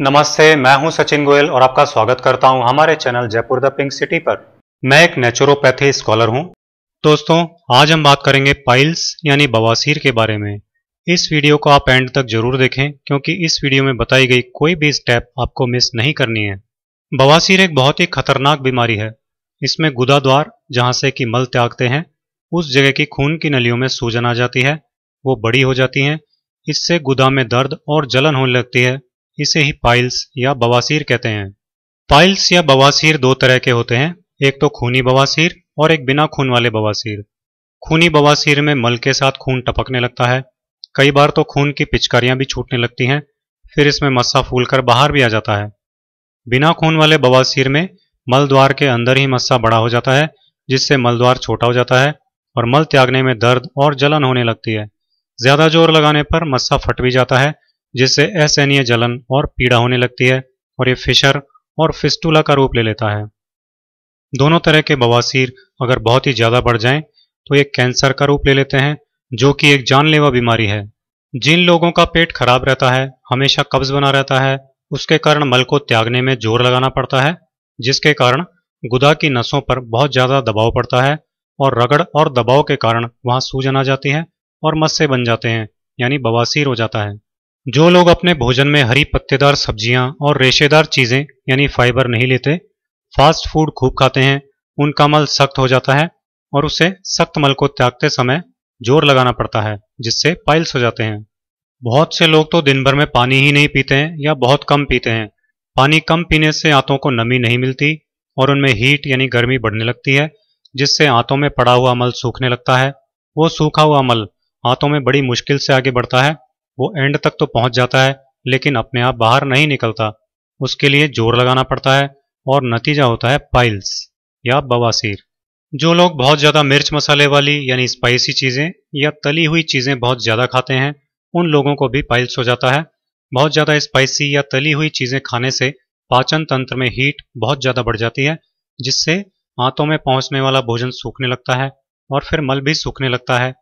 नमस्ते मैं हूं सचिन गोयल और आपका स्वागत करता हूं हमारे channel Jaipur the pink city पर मैं एक नेचुरोपैथी स्कॉलर हूं दोस्तों आज हम बात करेंगे पाइल्स यानी बवासीर के बारे में इस वीडियो को आप एंड तक जरूर देखें क्योंकि इस वीडियो में बताई गई कोई भी स्टेप आपको मिस नहीं करनी है बवासीर एक बहुत ही खतरनाक बीमारी है इसमें गुदा द्वार जहाँ से कि मल त्यागते हैं उस जगह की खून की नलियों में सूजन आ जाती है वो बड़ी हो जाती है इससे गुदा में दर्द और जलन होने लगती है इसे ही पाइल्स या बवासीर कहते हैं पाइल्स या बवासीर दो तरह के होते हैं एक तो खूनी बवासीर और एक बिना खून वाले बवासीर खूनी बवासीर में मल के साथ खून टपकने लगता है कई बार तो खून की पिचकारियां भी छूटने लगती हैं फिर इसमें मस्सा फूलकर बाहर भी आ जाता है बिना खून वाले बवासीर में मल द्वार के अंदर ही मस्सा बड़ा हो जाता है जिससे मल द्वार छोटा हो जाता है और मल त्यागने में दर्द और जलन होने लगती है ज्यादा जोर लगाने पर मस्सा फट भी जाता है जिससे असहनीय जलन और पीड़ा होने लगती है और ये फिशर और फिस्टूला का रूप ले लेता है दोनों तरह के बवासीर अगर बहुत ही ज़्यादा बढ़ जाएं तो ये कैंसर का रूप ले लेते हैं जो कि एक जानलेवा बीमारी है जिन लोगों का पेट खराब रहता है हमेशा कब्ज बना रहता है उसके कारण मल को त्यागने में जोर लगाना पड़ता है जिसके कारण गुदा की नसों पर बहुत ज़्यादा दबाव पड़ता है और रगड़ और दबाव के कारण वहाँ सूजन आ जाती है और मस्से बन जाते हैं यानी बवासीर हो जाता है जो लोग अपने भोजन में हरी पत्तेदार सब्जियां और रेशेदार चीज़ें यानी फाइबर नहीं लेते फास्ट फूड खूब खाते हैं उनका मल सख्त हो जाता है और उसे सख्त मल को त्यागते समय जोर लगाना पड़ता है जिससे पाइल्स हो जाते हैं बहुत से लोग तो दिन भर में पानी ही नहीं पीते हैं या बहुत कम पीते हैं पानी कम पीने से आंतों को नमी नहीं मिलती और उनमें हीट यानी गर्मी बढ़ने लगती है जिससे आंतों में पड़ा हुआ मल सूखने लगता है वो सूखा हुआ मल आंतों में बड़ी मुश्किल से आगे बढ़ता है वो एंड तक तो पहुंच जाता है लेकिन अपने आप बाहर नहीं निकलता उसके लिए जोर लगाना पड़ता है और नतीजा होता है पाइल्स या बवासीर जो लोग बहुत ज़्यादा मिर्च मसाले वाली यानी स्पाइसी चीज़ें या तली हुई चीज़ें बहुत ज़्यादा खाते हैं उन लोगों को भी पाइल्स हो जाता है बहुत ज़्यादा स्पाइसी या तली हुई चीज़ें खाने से पाचन तंत्र में हीट बहुत ज़्यादा बढ़ जाती है जिससे आंतों में पहुंचने वाला भोजन सूखने लगता है और फिर मल भी सूखने लगता है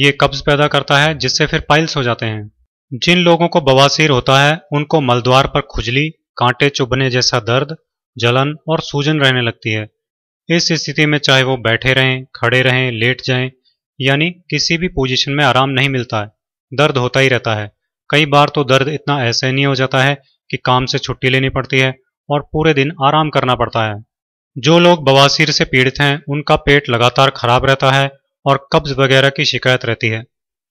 ये कब्ज पैदा करता है जिससे फिर पाइल्स हो जाते हैं जिन लोगों को बवासीर होता है उनको मलद्वार पर खुजली कांटे चुभने जैसा दर्द जलन और सूजन रहने लगती है इस स्थिति में चाहे वो बैठे रहें खड़े रहें लेट जाएं यानी किसी भी पोजीशन में आराम नहीं मिलता है दर्द होता ही रहता है कई बार तो दर्द इतना ऐसे नहीं हो जाता है कि काम से छुट्टी लेनी पड़ती है और पूरे दिन आराम करना पड़ता है जो लोग बवासीर से पीड़ित हैं उनका पेट लगातार खराब रहता है और कब्ज वगैरह की शिकायत रहती है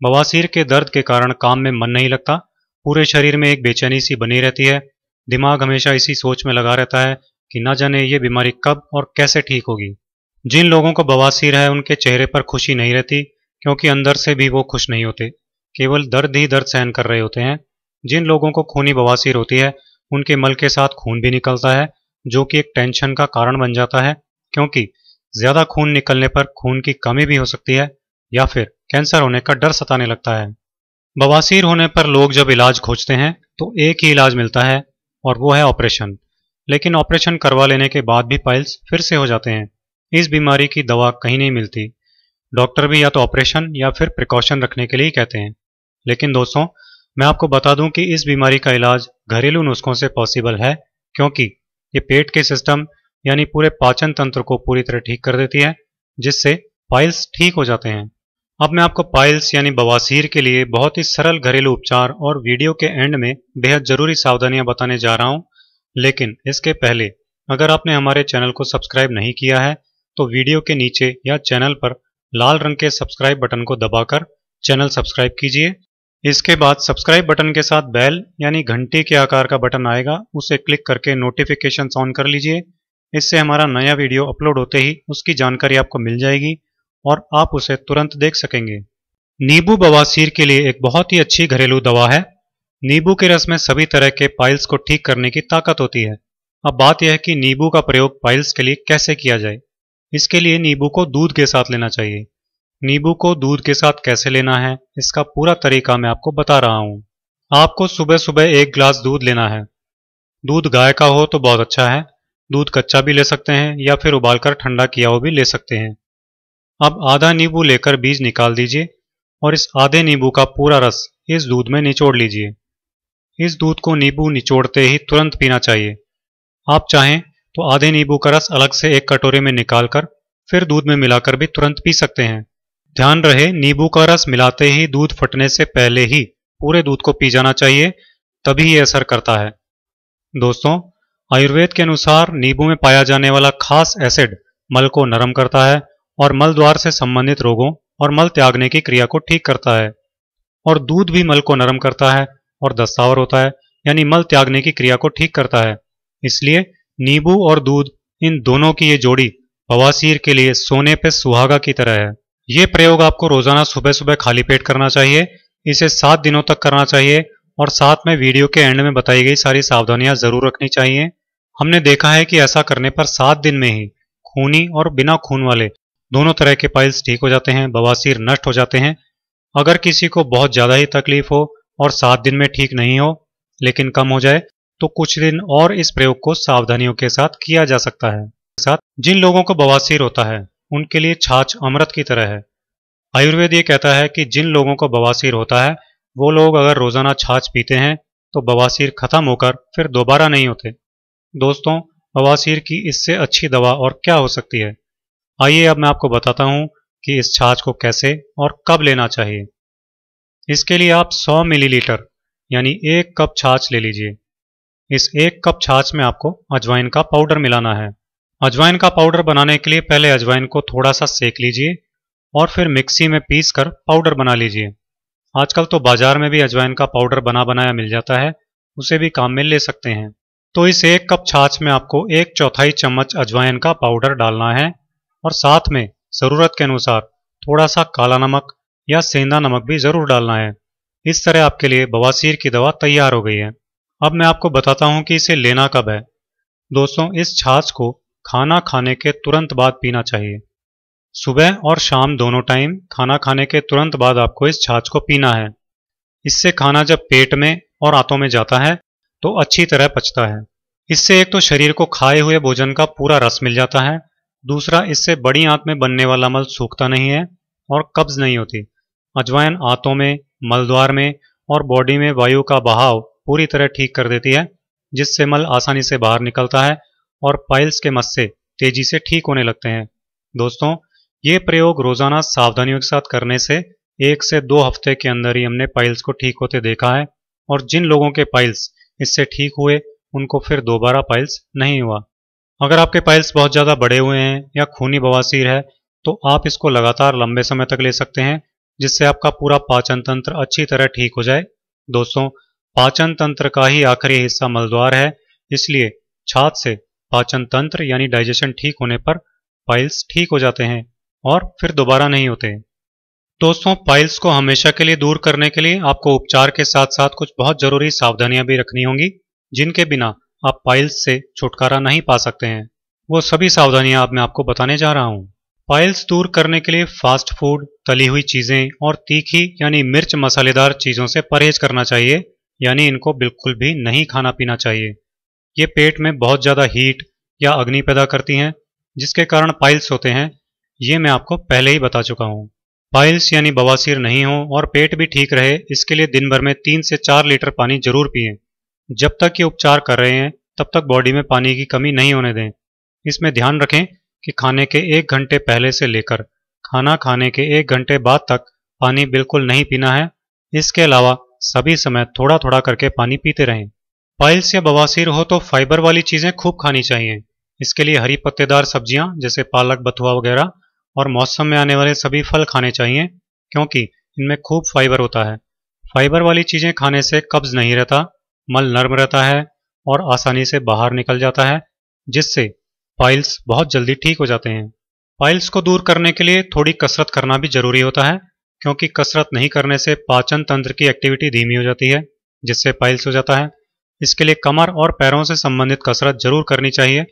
बवासीर के दर्द के कारण काम में मन नहीं लगता पूरे शरीर में एक बेचैनी सी बनी रहती है दिमाग हमेशा इसी सोच में लगा रहता है कि ना जाने ये बीमारी कब और कैसे ठीक होगी जिन लोगों को बवासीर है उनके चेहरे पर खुशी नहीं रहती क्योंकि अंदर से भी वो खुश नहीं होते केवल दर्द ही दर्द सहन कर रहे होते हैं जिन लोगों को खूनी बवासीर होती है उनके मल के साथ खून भी निकलता है जो कि एक टेंशन का कारण बन जाता है क्योंकि ज़्यादा खून निकलने पर खून की कमी भी हो सकती है या फिर कैंसर होने का डर सताने लगता है बवासीर होने पर लोग जब इलाज खोजते हैं तो एक ही इलाज मिलता है और वो है ऑपरेशन लेकिन ऑपरेशन करवा लेने के बाद भी पाइल्स फिर से हो जाते हैं इस बीमारी की दवा कहीं नहीं मिलती डॉक्टर भी या तो ऑपरेशन या फिर प्रिकॉशन रखने के लिए ही कहते हैं लेकिन दोस्तों मैं आपको बता दूं कि इस बीमारी का इलाज घरेलू नुस्खों से पॉसिबल है क्योंकि ये पेट के सिस्टम यानी पूरे पाचन तंत्र को पूरी तरह ठीक कर देती है जिससे पाइल्स ठीक हो जाते हैं अब मैं आपको पाइल्स यानी बवासीर के लिए बहुत ही सरल घरेलू उपचार और वीडियो के एंड में बेहद ज़रूरी सावधानियां बताने जा रहा हूं लेकिन इसके पहले अगर आपने हमारे चैनल को सब्सक्राइब नहीं किया है तो वीडियो के नीचे या चैनल पर लाल रंग के सब्सक्राइब बटन को दबाकर चैनल सब्सक्राइब कीजिए इसके बाद सब्सक्राइब बटन के साथ बेल यानी घंटी के आकार का बटन आएगा उसे क्लिक करके नोटिफिकेशन ऑन कर लीजिए इससे हमारा नया वीडियो अपलोड होते ही उसकी जानकारी आपको मिल जाएगी और आप उसे तुरंत देख सकेंगे नींबू बवासीर के लिए एक बहुत ही अच्छी घरेलू दवा है नींबू के रस में सभी तरह के पाइल्स को ठीक करने की ताकत होती है अब बात यह है कि नींबू का प्रयोग पाइल्स के लिए कैसे किया जाए इसके लिए नींबू को दूध के साथ लेना चाहिए नींबू को दूध के साथ कैसे लेना है इसका पूरा तरीका मैं आपको बता रहा हूँ आपको सुबह सुबह एक गिलास दूध लेना है दूध गाय का हो तो बहुत अच्छा है दूध कच्चा भी ले सकते हैं या फिर उबालकर ठंडा किया हुआ भी ले सकते हैं अब आधा नींबू लेकर बीज निकाल दीजिए और इस आधे नींबू का पूरा रस इस दूध में निचोड़ लीजिए इस दूध को नींबू निचोड़ते ही तुरंत पीना चाहिए आप चाहें तो आधे नींबू का रस अलग से एक कटोरे में निकालकर फिर दूध में मिलाकर भी तुरंत पी सकते हैं ध्यान रहे नींबू का रस मिलाते ही दूध फटने से पहले ही पूरे दूध को पी जाना चाहिए तभी ये असर करता है दोस्तों आयुर्वेद के अनुसार नींबू में पाया जाने वाला खास एसिड मल को नरम करता है और मल द्वार से संबंधित रोगों और मल त्यागने की क्रिया को ठीक करता है और दूध भी मल को नरम करता है और दस्तावर होता है यानी मल त्यागने की क्रिया को ठीक करता है इसलिए नींबू और दूध इन दोनों की ये जोड़ी बवासीर के लिए सोने पे सुहागा की तरह है ये प्रयोग आपको रोजाना सुबह सुबह खाली पेट करना चाहिए इसे सात दिनों तक करना चाहिए और साथ में वीडियो के एंड में बताई गई सारी सावधानियां जरूर रखनी चाहिए हमने देखा है कि ऐसा करने पर सात दिन में ही खूनी और बिना खून वाले दोनों तरह के पाइल्स ठीक हो जाते हैं बवासीर नष्ट हो जाते हैं अगर किसी को बहुत ज़्यादा ही तकलीफ हो और सात दिन में ठीक नहीं हो लेकिन कम हो जाए तो कुछ दिन और इस प्रयोग को सावधानियों के साथ किया जा सकता है साथ जिन लोगों को बवासीर होता है उनके लिए छाछ अमृत की तरह है आयुर्वेद ये कहता है कि जिन लोगों को बवासीर होता है वो लोग अगर रोज़ाना छाछ पीते हैं तो बवासीर ख़त्म होकर फिर दोबारा नहीं होते दोस्तों बवासीर की इससे अच्छी दवा और क्या हो सकती है आइए अब मैं आपको बताता हूँ कि इस छाछ को कैसे और कब लेना चाहिए इसके लिए आप 100 मिलीलीटर यानी एक कप छाछ ले लीजिए इस एक कप छाछ में आपको अजवाइन का पाउडर मिलाना है अजवाइन का पाउडर बनाने के लिए पहले अजवाइन को थोड़ा सा सेक लीजिए और फिर मिक्सी में पीस कर पाउडर बना लीजिए आजकल तो बाजार में भी अजवाइन का पाउडर बना बनाया मिल जाता है उसे भी काम में ले सकते हैं तो इस एक कप छाछ में आपको एक चौथाई चम्मच अजवाइन का पाउडर डालना है और साथ में ज़रूरत के अनुसार थोड़ा सा काला नमक या सेंधा नमक भी ज़रूर डालना है इस तरह आपके लिए बवासीर की दवा तैयार हो गई है अब मैं आपको बताता हूँ कि इसे लेना कब है दोस्तों इस छाछ को खाना खाने के तुरंत बाद पीना चाहिए सुबह और शाम दोनों टाइम खाना खाने के तुरंत बाद आपको इस छाछ को पीना है इससे खाना जब पेट में और आंतों में जाता है तो अच्छी तरह पचता है इससे एक तो शरीर को खाए हुए भोजन का पूरा रस मिल जाता है दूसरा इससे बड़ी आंत में बनने वाला मल सूखता नहीं है और कब्ज नहीं होती अजवाइन आंतों में मलद्वार में और बॉडी में वायु का बहाव पूरी तरह ठीक कर देती है जिससे मल आसानी से बाहर निकलता है और पाइल्स के मस्से तेजी से ठीक होने लगते हैं दोस्तों ये प्रयोग रोज़ाना सावधानियों के साथ करने से एक से दो हफ्ते के अंदर ही हमने पाइल्स को ठीक होते देखा है और जिन लोगों के पाइल्स इससे ठीक हुए उनको फिर दोबारा पाइल्स नहीं हुआ अगर आपके पाइल्स बहुत ज़्यादा बड़े हुए हैं या खूनी बवासीर है तो आप इसको लगातार लंबे समय तक ले सकते हैं जिससे आपका पूरा पाचन तंत्र अच्छी तरह ठीक हो जाए दोस्तों पाचन तंत्र का ही आखिरी हिस्सा मलद्वार है इसलिए छात से पाचन तंत्र यानी डाइजेशन ठीक होने पर पाइल्स ठीक हो जाते हैं और फिर दोबारा नहीं होते दोस्तों पाइल्स को हमेशा के लिए दूर करने के लिए आपको उपचार के साथ साथ कुछ बहुत जरूरी सावधानियां भी रखनी होंगी जिनके बिना आप पाइल्स से छुटकारा नहीं पा सकते हैं वो सभी सावधानियां आप मैं आपको बताने जा रहा हूँ पाइल्स दूर करने के लिए फास्ट फूड तली हुई चीज़ें और तीखी यानी मिर्च मसालेदार चीज़ों से परहेज करना चाहिए यानी इनको बिल्कुल भी नहीं खाना पीना चाहिए ये पेट में बहुत ज़्यादा हीट या अग्नि पैदा करती हैं जिसके कारण पाइल्स होते हैं ये मैं आपको पहले ही बता चुका हूँ पाइल्स यानी बवासीर नहीं हो और पेट भी ठीक रहे इसके लिए दिन भर में तीन से चार लीटर पानी जरूर पिए जब तक ये उपचार कर रहे हैं तब तक बॉडी में पानी की कमी नहीं होने दें इसमें ध्यान रखें कि खाने के एक घंटे पहले से लेकर खाना खाने के एक घंटे बाद तक पानी बिल्कुल नहीं पीना है इसके अलावा सभी समय थोड़ा थोड़ा करके पानी पीते रहें पाइल्स या बवासीर हो तो फाइबर वाली चीज़ें खूब खानी चाहिए इसके लिए हरी पत्तेदार सब्जियां जैसे पालक बथुआ वगैरह और मौसम में आने वाले सभी फल खाने चाहिए क्योंकि इनमें खूब फाइबर होता है फाइबर वाली चीज़ें खाने से कब्ज नहीं रहता मल नर्म रहता है और आसानी से बाहर निकल जाता है जिससे पाइल्स बहुत जल्दी ठीक हो जाते हैं पाइल्स को दूर करने के लिए थोड़ी कसरत करना भी जरूरी होता है क्योंकि कसरत नहीं करने से पाचन तंत्र की एक्टिविटी धीमी हो जाती है जिससे पाइल्स हो जाता है इसके लिए कमर और पैरों से संबंधित कसरत जरूर करनी चाहिए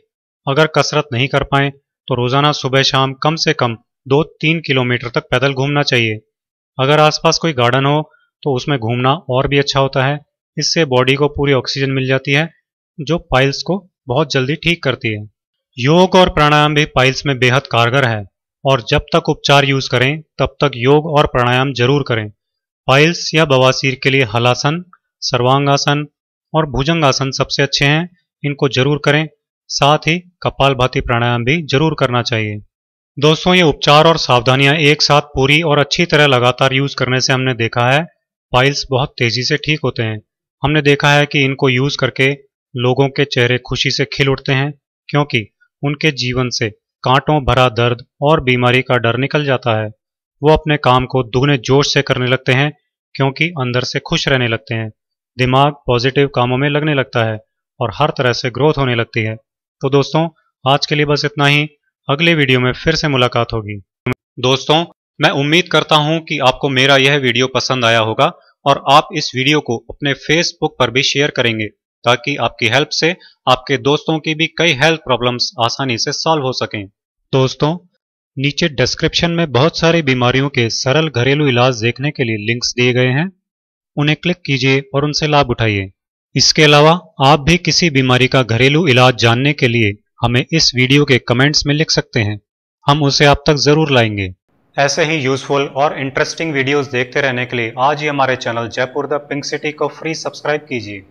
अगर कसरत नहीं कर पाएं तो रोज़ाना सुबह शाम कम से कम दो तीन किलोमीटर तक पैदल घूमना चाहिए अगर आसपास कोई गार्डन हो तो उसमें घूमना और भी अच्छा होता है इससे बॉडी को पूरी ऑक्सीजन मिल जाती है जो पाइल्स को बहुत जल्दी ठीक करती है योग और प्राणायाम भी पाइल्स में बेहद कारगर है और जब तक उपचार यूज करें तब तक योग और प्राणायाम जरूर करें पाइल्स या बवासीर के लिए हलासन सर्वांगासन और भुजंगासन सबसे अच्छे हैं इनको जरूर करें साथ ही कपाल भाती प्राणायाम भी जरूर करना चाहिए दोस्तों ये उपचार और सावधानियां एक साथ पूरी और अच्छी तरह लगातार यूज करने से हमने देखा है पाइल्स बहुत तेजी से ठीक होते हैं हमने देखा है कि इनको यूज करके लोगों के चेहरे खुशी से खिल उठते हैं क्योंकि उनके जीवन से कांटों भरा दर्द और बीमारी का डर निकल जाता है वो अपने काम को दुगने जोश से करने लगते हैं क्योंकि अंदर से खुश रहने लगते हैं दिमाग पॉजिटिव कामों में लगने लगता है और हर तरह से ग्रोथ होने लगती है तो दोस्तों आज के लिए बस इतना ही अगले वीडियो में फिर से मुलाकात होगी दोस्तों मैं उम्मीद करता हूं कि आपको मेरा यह वीडियो पसंद आया होगा और आप इस वीडियो को अपने फेसबुक पर भी शेयर करेंगे ताकि आपकी हेल्प से आपके दोस्तों की भी कई हेल्थ प्रॉब्लम्स आसानी से सॉल्व हो सकें दोस्तों नीचे डिस्क्रिप्शन में बहुत सारी बीमारियों के सरल घरेलू इलाज देखने के लिए लिंक्स दिए गए हैं उन्हें क्लिक कीजिए और उनसे लाभ उठाइए इसके अलावा आप भी किसी बीमारी का घरेलू इलाज जानने के लिए हमें इस वीडियो के कमेंट्स में लिख सकते हैं हम उसे आप तक ज़रूर लाएंगे ऐसे ही यूजफुल और इंटरेस्टिंग वीडियोस देखते रहने के लिए आज ही हमारे channel Jaipur the pink city को फ्री सब्सक्राइब कीजिए